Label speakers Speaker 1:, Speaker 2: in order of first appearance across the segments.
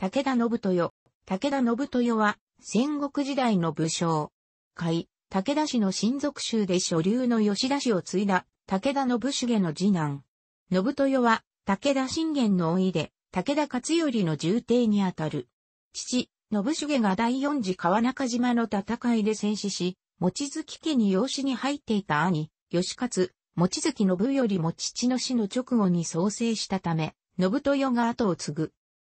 Speaker 1: 武田信豊。武田信豊は、戦国時代の武将。斐、武田氏の親族州で所流の吉田氏を継いだ、武田信繁の次男。信豊は、武田信玄の老いで、武田勝頼の重帝にあたる。父、信繁が第四次川中島の戦いで戦死し、望月家に養子に入っていた兄、義勝、望月信よりも父の死の直後に創生したため、信豊が後を継ぐ。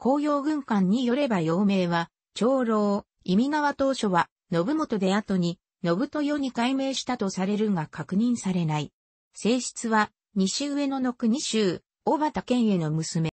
Speaker 1: 紅葉軍艦によれば陽明は、長老、意味川当初は、信元で後に、信豊に改名したとされるが確認されない。性質は、西上野の国州、小畑県への娘。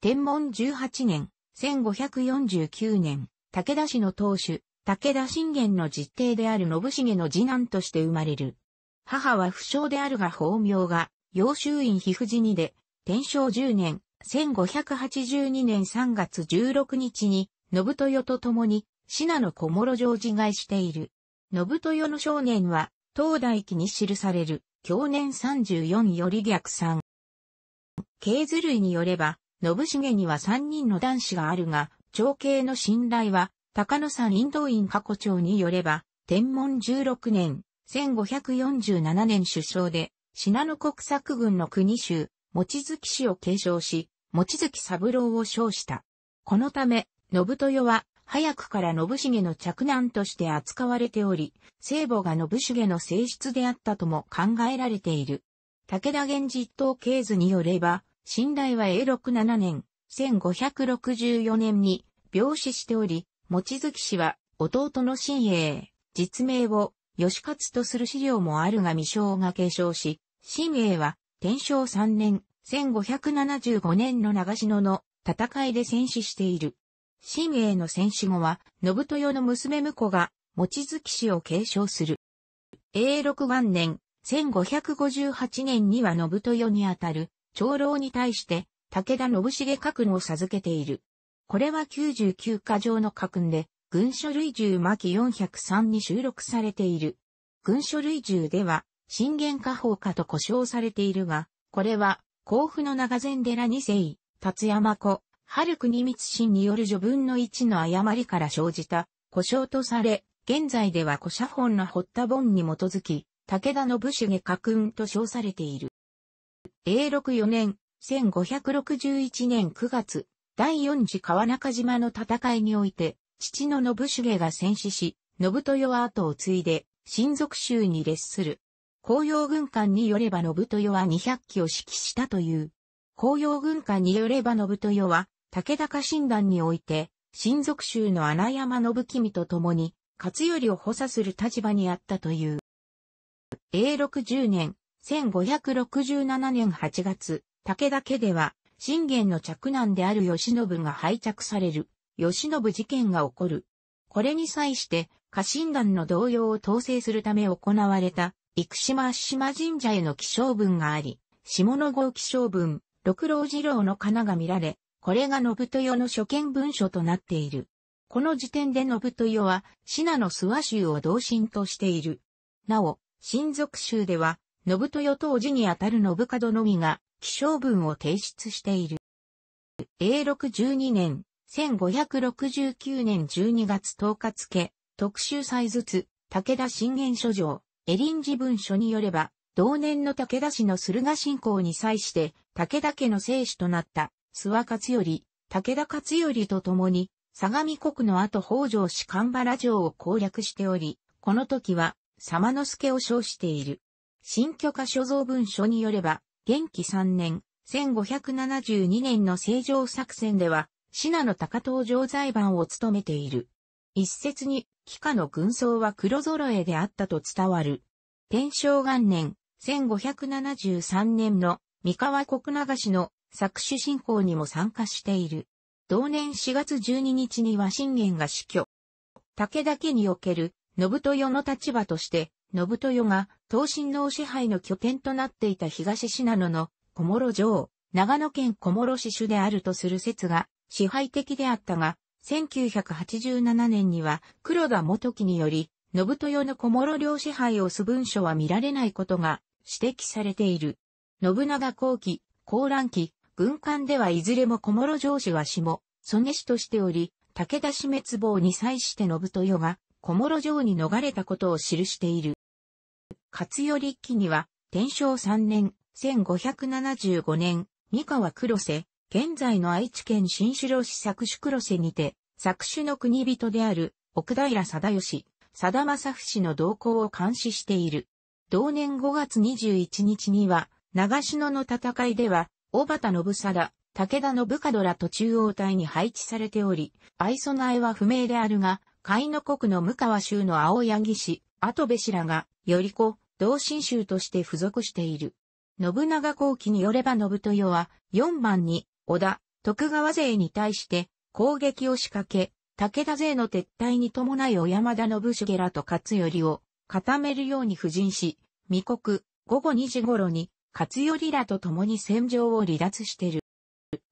Speaker 1: 天文18年、1549年、武田氏の当主、武田信玄の実弟である信繁の次男として生まれる。母は不詳であるが法名が、幼衆院皮膚寺にで、天正10年、1582年3月16日に、信豊と共に、信濃小諸城自害している。信豊の少年は、東大記に記される、享年34より逆算。経図類によれば、信繁には3人の男子があるが、長兄の信頼は、高野山林道院過去長によれば、天文16年、1547年首相で、信濃国策軍の国衆、持月氏を継承し、餅月三郎を称した。このため、信豊は、早くから信繁の着難として扱われており、聖母が信繁の性質であったとも考えられている。武田源実統系図によれば、信頼は永禄7年、1564年に病死しており、餅月氏は弟の新鋭実名を義勝とする資料もあるが未章が継承し、新鋭は天正3年、1575年の長篠の戦いで戦死している。新英の戦死後は、信豊の娘婿が、望月氏を継承する。永禄元年、1558年には信豊にあたる、長老に対して、武田信重家訓を授けている。これは99箇条の家訓で、軍書類1巻403に収録されている。軍書類1では、信玄家法家と呼称されているが、これは、甲府の長禅寺二世、達山子、春国光信による序文の一の誤りから生じた、故障とされ、現在では古写本の掘った本に基づき、武田信主家訓と称されている。永禄4年、1561年9月、第四次川中島の戦いにおいて、父の信家が戦死し、信豊は後を継いで、親族衆に列する。紅葉軍艦によれば信豊は200機を指揮したという。紅葉軍艦によれば信豊は、武高臣団において、親族衆の穴山信君と共に、勝頼を補佐する立場にあったという。永60年、1567年8月、武田家では、信玄の嫡男である吉信が拝着される、吉信事件が起こる。これに際して、家臣団の動揺を統制するため行われた、生島足島神社への気象文があり、下野号気象文、六郎次郎の名が見られ、これが信豊の初見文書となっている。この時点で信豊は、信濃諏訪州を同心としている。なお、親族州では、信豊当時にあたる信門のみが、気象文を提出している。永禄12年、1569年12月10日付、特集祭ずつ、武田信玄書状。エリンジ文書によれば、同年の武田氏の駿河信仰に際して、武田家の聖主となった諏訪勝頼、武田勝頼と共に、相模国の後北条氏神原城を攻略しており、この時は、様之助を称している。新居家所蔵文書によれば、元気3年、1572年の成城作戦では、信濃高東城財番を務めている。一説に、帰化の軍曹は黒揃えであったと伝わる。天正元年、1573年の三河国流しの作詞進行にも参加している。同年4月12日には信玄が死去。武田家における信豊の立場として、信豊が東進の支配の拠点となっていた東信濃の小諸城、長野県小諸市主であるとする説が支配的であったが、1987年には黒田元樹により、信豊の小諸領支配をす文書は見られないことが指摘されている。信長後期、高乱期、軍艦ではいずれも小諸城主は下、曽根氏としており、武田氏滅亡に際して信豊が小諸城に逃れたことを記している。勝頼一には、天正3年、1575年、三河黒瀬、現在の愛知県新城市作手黒瀬にて、作手の国人である奥平貞義、貞だまさの動向を監視している。同年5月21日には、長篠の戦いでは、小畑信貞、武田信門らと中央隊に配置されており、愛備えは不明であるが、海の国の向川州の青柳氏、後部氏らが、より子、同心州として付属している。信長後期によれば信豊は、4番に織田、徳川勢に対して攻撃を仕掛け、武田勢の撤退に伴い小山田信重らと勝頼を固めるように布陣し、未国、午後2時頃に勝頼らと共に戦場を離脱してる。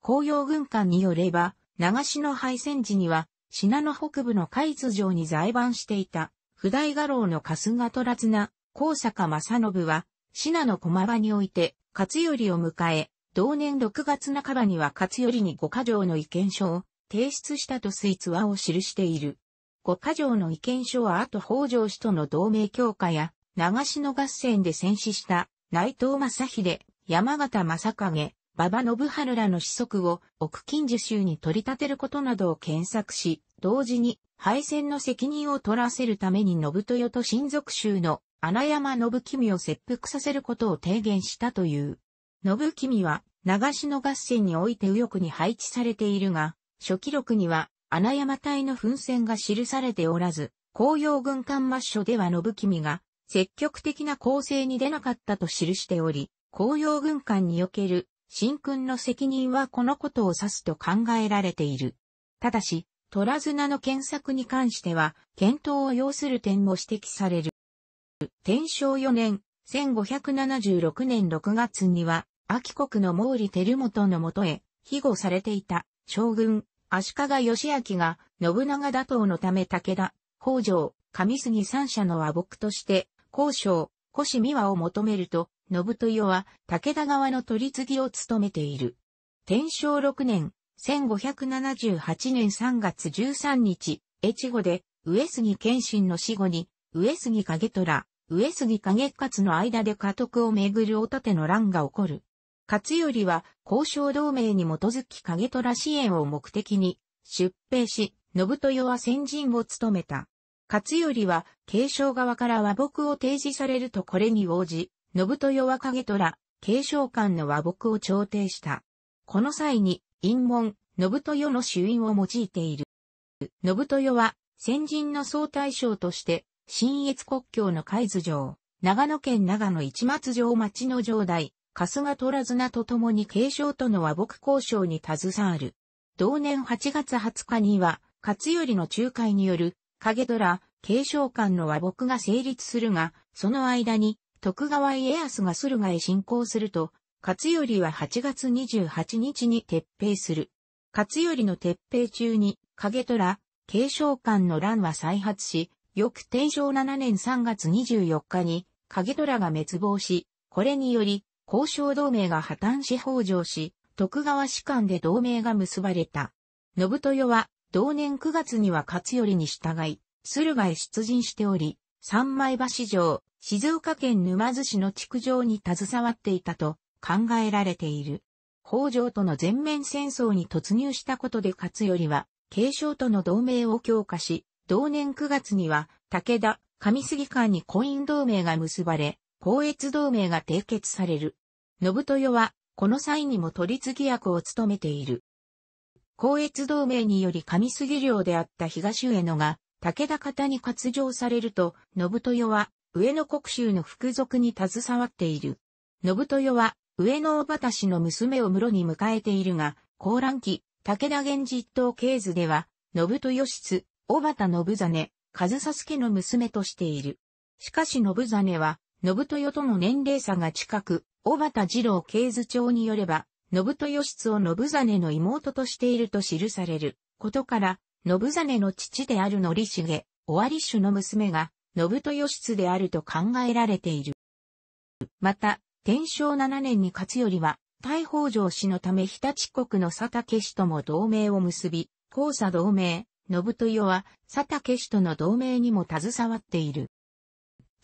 Speaker 1: 紅葉軍艦によれば、長篠敗戦時には、信濃北部の海津城に在番していた、普代画廊の春日虎綱、高坂正信は、信濃駒場において、勝頼を迎え、同年6月半ばには勝頼に五箇条の意見書を提出したとす津話を記している。五箇条の意見書は後北条氏との同盟強化や、長篠合戦で戦死した内藤正秀、山形正景、馬場信春らの子息を奥近寿州に取り立てることなどを検索し、同時に敗戦の責任を取らせるために信豊と親族州の穴山信君を切腹させることを提言したという。信君は、長篠合戦において右翼に配置されているが、初期録には、穴山隊の奮戦が記されておらず、紅葉軍艦末書では信君が、積極的な攻勢に出なかったと記しており、紅葉軍艦における、新君の責任はこのことを指すと考えられている。ただし、虎綱の検索に関しては、検討を要する点も指摘される。天正4年、1576年6月には、秋国の毛利輝元のもとへ、庇護されていた将軍、足利義明が、信長打倒のため武田、北条、上杉三者の和睦として、交渉、越美和を求めると、信豊は武田側の取り次ぎを務めている。天正6年、1578年3月13日、越後で、上杉謙信の死後に、上杉景虎、上杉景勝の間で家督をめぐるおたての乱が起こる。勝頼は交渉同盟に基づき影虎支援を目的に出兵し、信豊は先陣を務めた。勝頼は継承側から和睦を提示されるとこれに応じ、信豊は影虎、継承官の和睦を調停した。この際に、陰門、信豊の主因を用いている。信豊は先人の総大将として、新越国境の海津城、長野県長野市松城町の城代、春日虎綱と共に継承との和睦交渉に携わる。同年8月20日には、勝頼の仲介による、影虎、継承官の和睦が成立するが、その間に、徳川家康が駿河へ侵攻すると、勝頼は8月28日に撤兵する。勝頼の撤兵中に、影虎、継承官の乱は再発し、翌天正7年3月24日に、影虎が滅亡し、これにより、交渉同盟が破綻し北条し、徳川士官で同盟が結ばれた。信豊は、同年9月には勝頼に従い、駿河へ出陣しており、三枚橋城、静岡県沼津市の築城に携わっていたと考えられている。北条との全面戦争に突入したことで勝頼は、継承との同盟を強化し、同年9月には、武田、上杉間に婚姻同盟が結ばれ、公越同盟が締結される。信豊は、この際にも取り次ぎ役を務めている。高越同盟により上杉領であった東上野が、武田方に割譲されると、信豊は、上野国衆の服属に携わっている。信豊は、上野大畑氏の娘を室に迎えているが、高乱期、武田源実党系図では、信豊室、小畑信真、上佐助の娘としている。しかし信真は、信豊との年齢差が近く、小畑二郎経図帳によれば、信豊義津を信真の妹としていると記されることから、信真の父である則重、尾張種の娘が、信豊義津であると考えられている。また、天正7年に勝頼は、大北条氏のため日立国の佐竹氏とも同盟を結び、交差同盟、信豊は佐竹氏との同盟にも携わっている。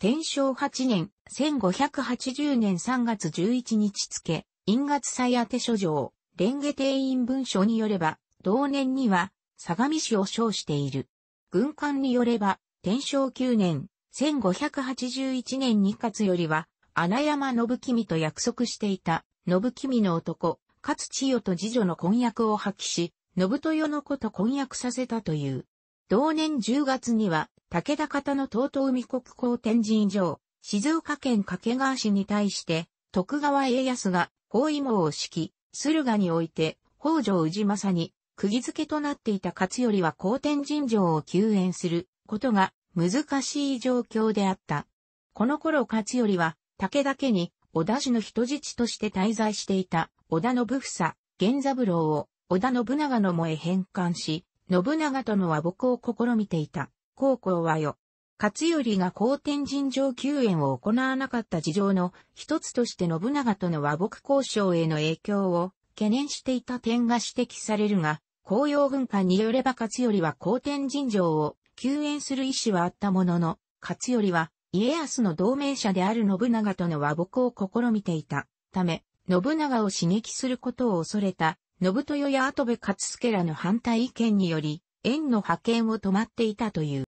Speaker 1: 天正8年、1580年3月11日付、陰月祭宛書状、蓮華定員文書によれば、同年には、相模市を称している。軍艦によれば、天正9年、1581年2月よりは、穴山信君と約束していた、信君の男、勝千代と次女の婚約を破棄し、信豊の子と婚約させたという。同年10月には、武田方の東東海国公天神城、静岡県掛川市に対して、徳川家康が包囲網を敷き、駿河において、北条氏政に、釘付けとなっていた勝頼は公天神城を救援することが難しい状況であった。この頃勝頼は、武田家に、織田氏の人質として滞在していた、織田信房、源三郎を、織田信長のもへ返還し、信長との和睦を試みていた。高校はよ。勝頼が高天神城救援を行わなかった事情の一つとして信長との和睦交渉への影響を懸念していた点が指摘されるが、公用文化によれば勝頼は高天神城を救援する意思はあったものの、勝頼は家康の同盟者である信長との和睦を試みていたため、信長を刺激することを恐れた、信豊や跡部勝助らの反対意見により、円の派遣を止まっていたという。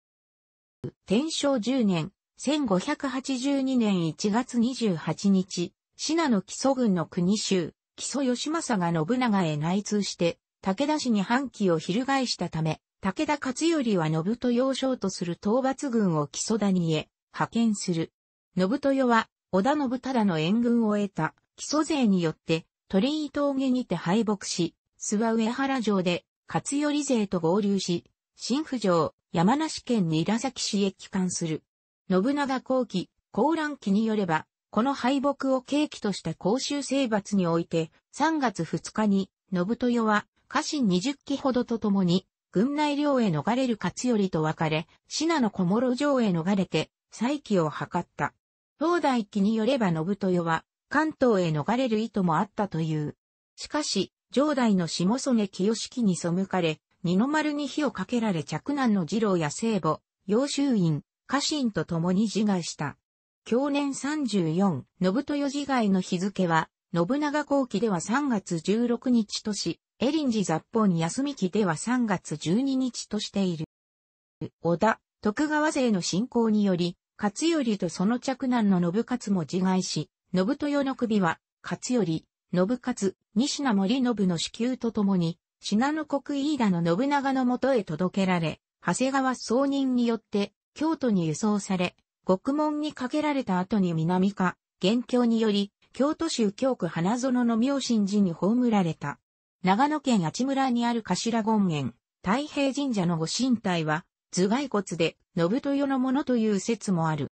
Speaker 1: 天正10年、1582年1月28日、信濃基礎軍の国衆、基礎義政が信長へ内通して、武田氏に反旗を翻したため、武田勝頼は信豊要衝とする討伐軍を基礎谷へ派遣する。信豊は、織田信忠の援軍を得た基礎勢によって、鳥居峠にて敗北し、諏訪上原城で勝頼勢と合流し、新府城、山梨県に韮崎市へ帰還する。信長後期、高乱期によれば、この敗北を契機とした公衆征伐において、3月2日に、信豊は、家臣20機ほどと共に、軍内領へ逃れる勝頼と別れ、信濃小諸城へ逃れて、再起を図った。東大期によれば信豊は、関東へ逃れる意図もあったという。しかし、上代の下曽根清式に背かれ、二の丸に火をかけられ嫡男の二郎や聖母、幼衆院、家臣と共に自害した。去年34、信豊自害の日付は、信長後期では3月16日とし、エリンジ雑本休み期では3月12日としている。織田、徳川勢の侵攻により、勝頼とその嫡男の信勝も自害し、信豊の首は、勝頼、信勝、西名森信の支給とともに、信濃国飯田の信長のもとへ届けられ、長谷川総人によって、京都に輸送され、獄門にかけられた後に南下、元凶により、京都州京区花園の妙心寺に葬られた。長野県八村にある頭権現、太平神社の御神体は、頭蓋骨で、信豊のものという説もある。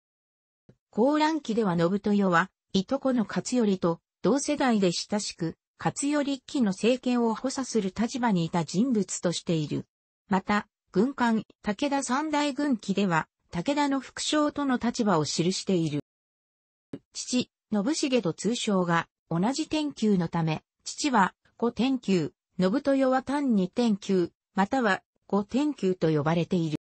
Speaker 1: 高乱期では信豊は、いとこの勝頼と、同世代で親しく、勝頼一揆の政権を補佐する立場にいた人物としている。また、軍艦、武田三大軍記では、武田の副将との立場を記している。父、信繁と通称が、同じ天球のため、父は、五天球、信豊は単に天球、または、五天球と呼ばれている。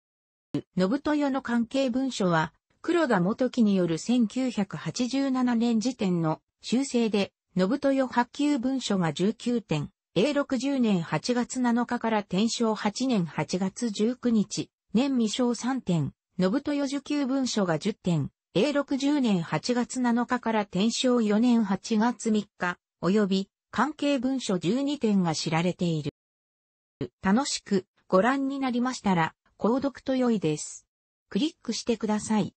Speaker 1: 信豊の関係文書は、黒田元樹による1987年時点の修正で、信豊発給文書が19点、A60 年8月7日から天正8年8月19日、年未章3点、信豊受給文書が10点、A60 年8月7日から天正4年8月3日、及び関係文書12点が知られている。楽しくご覧になりましたら、購読と良いです。クリックしてください。